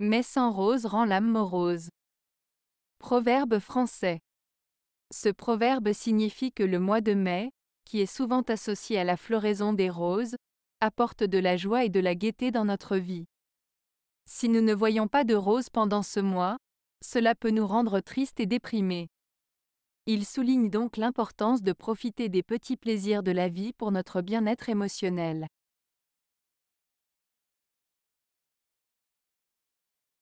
Mais sans rose rend l'âme morose. Proverbe français. Ce proverbe signifie que le mois de mai, qui est souvent associé à la floraison des roses, apporte de la joie et de la gaieté dans notre vie. Si nous ne voyons pas de roses pendant ce mois, cela peut nous rendre tristes et déprimés. Il souligne donc l'importance de profiter des petits plaisirs de la vie pour notre bien-être émotionnel.